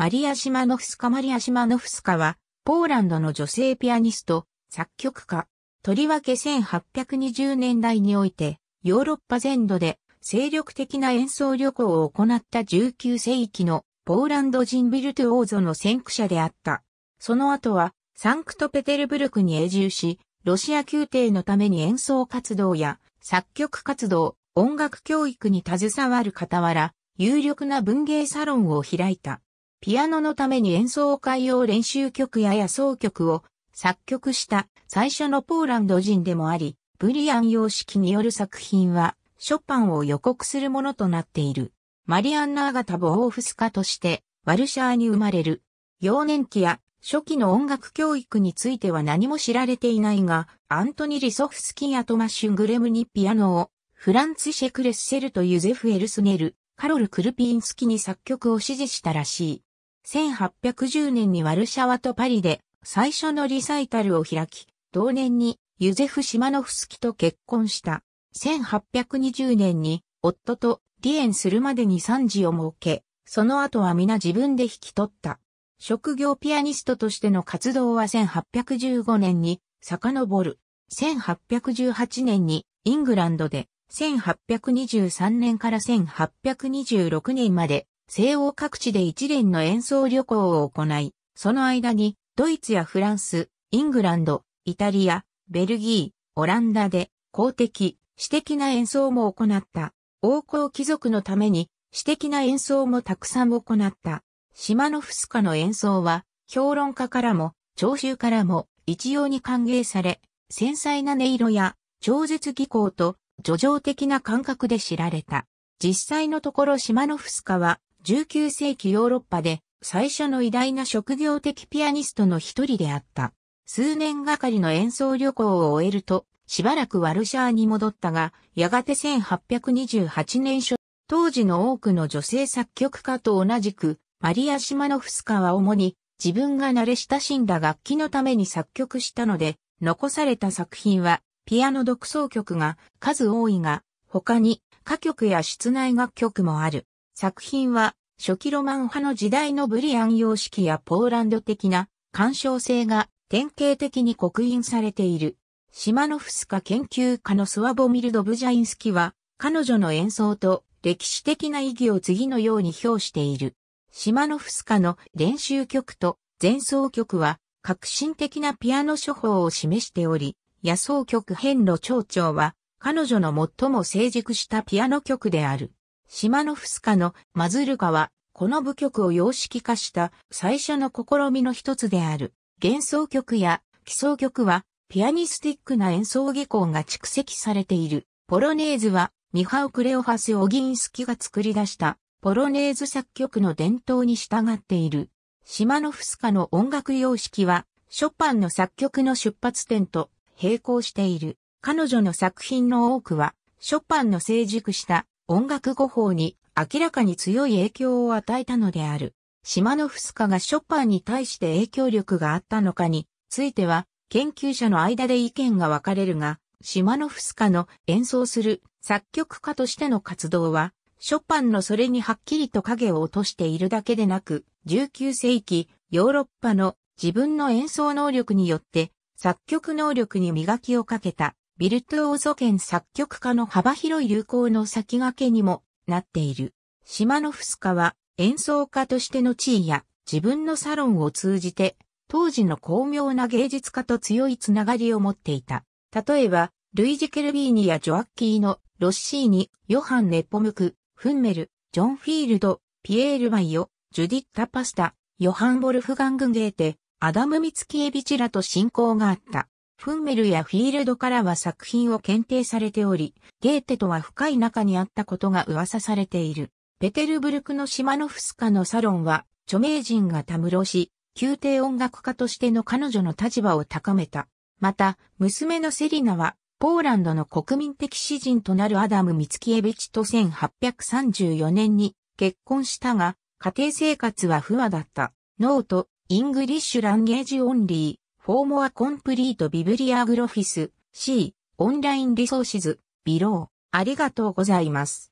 マリア・シマノフスカマリア・シマノフスカは、ポーランドの女性ピアニスト、作曲家、とりわけ1820年代において、ヨーロッパ全土で精力的な演奏旅行を行った19世紀のポーランド人ビルトゥオーゾの先駆者であった。その後は、サンクトペテルブルクに永住し、ロシア宮廷のために演奏活動や作曲活動、音楽教育に携わる傍ら、有力な文芸サロンを開いた。ピアノのために演奏会用練習曲や野奏曲を作曲した最初のポーランド人でもあり、ブリアン様式による作品は、ショパンを予告するものとなっている。マリアンナ・ーガタ・ボーフスカとして、ワルシャーに生まれる。幼年期や初期の音楽教育については何も知られていないが、アントニ・リソフスキやトマッシュ・グレムにピアノを、フランツ・シェクレッセルとユゼフ・エルスネル、カロル・クルピンスキに作曲を指示したらしい。1810年にワルシャワとパリで最初のリサイタルを開き、同年にユゼフ・シマノフスキと結婚した。1820年に夫と離縁するまでに産児を設け、その後は皆自分で引き取った。職業ピアニストとしての活動は1815年に遡る。1818年にイングランドで1823年から1826年まで西欧各地で一連の演奏旅行を行い、その間にドイツやフランス、イングランド、イタリア、ベルギー、オランダで公的、私的な演奏も行った。王侯貴族のために私的な演奏もたくさん行った。シマノフスカの演奏は評論家からも聴衆からも一様に歓迎され、繊細な音色や超絶技巧と叙情的な感覚で知られた。実際のところシマノフスカは19世紀ヨーロッパで最初の偉大な職業的ピアニストの一人であった。数年がかりの演奏旅行を終えると、しばらくワルシャーに戻ったが、やがて1828年初、当時の多くの女性作曲家と同じく、マリア・シマノフスカは主に自分が慣れ親しんだ楽器のために作曲したので、残された作品は、ピアノ独奏曲が数多いが、他に歌曲や室内楽曲もある。作品は初期ロマン派の時代のブリアン様式やポーランド的な干渉性が典型的に刻印されている。シマノフスカ研究家のスワボミルド・ブジャインスキは彼女の演奏と歴史的な意義を次のように評している。シマノフスカの練習曲と前奏曲は革新的なピアノ処方を示しており、野草曲編の長調は彼女の最も成熟したピアノ曲である。シマノフスカのマズルカは、この部曲を様式化した最初の試みの一つである。幻想曲や奇想曲は、ピアニスティックな演奏技巧が蓄積されている。ポロネーズは、ミハオ・クレオハス・オギンスキが作り出した、ポロネーズ作曲の伝統に従っている。シマノフスカの音楽様式は、ショパンの作曲の出発点と並行している。彼女の作品の多くは、ショパンの成熟した音楽語法に明らかに強い影響を与えたのである。シマノフスカがショパンに対して影響力があったのかについては研究者の間で意見が分かれるが、シマノフスカの演奏する作曲家としての活動は、ショパンのそれにはっきりと影を落としているだけでなく、19世紀ヨーロッパの自分の演奏能力によって作曲能力に磨きをかけたビルトオーゾン作曲家の幅広い流行の先駆けにもなっている。シマノフスカは演奏家としての地位や自分のサロンを通じて当時の巧妙な芸術家と強いつながりを持っていた。例えば、ルイジ・ケルビーニやジョアッキーノ、ロッシーニ、ヨハン・ネッポムク、フンメル、ジョン・フィールド、ピエール・マイオ、ジュディッタ・パスタ、ヨハン・ボルフガング・ゲーテ、アダム・ミツキエビチラと親交があった。フンメルやフィールドからは作品を検定されており、ゲーテとは深い仲にあったことが噂されている。ペテルブルクのシマノフスカのサロンは、著名人がたむろし、宮廷音楽家としての彼女の立場を高めた。また、娘のセリナは、ポーランドの国民的詩人となるアダム・ミツキエビチと1834年に結婚したが、家庭生活は不和だった。ノート、イングリッシュ・ランゲージ・オンリー、フォーモアコンプリートビブリアグロフィス C オンラインリソーシズビローありがとうございます。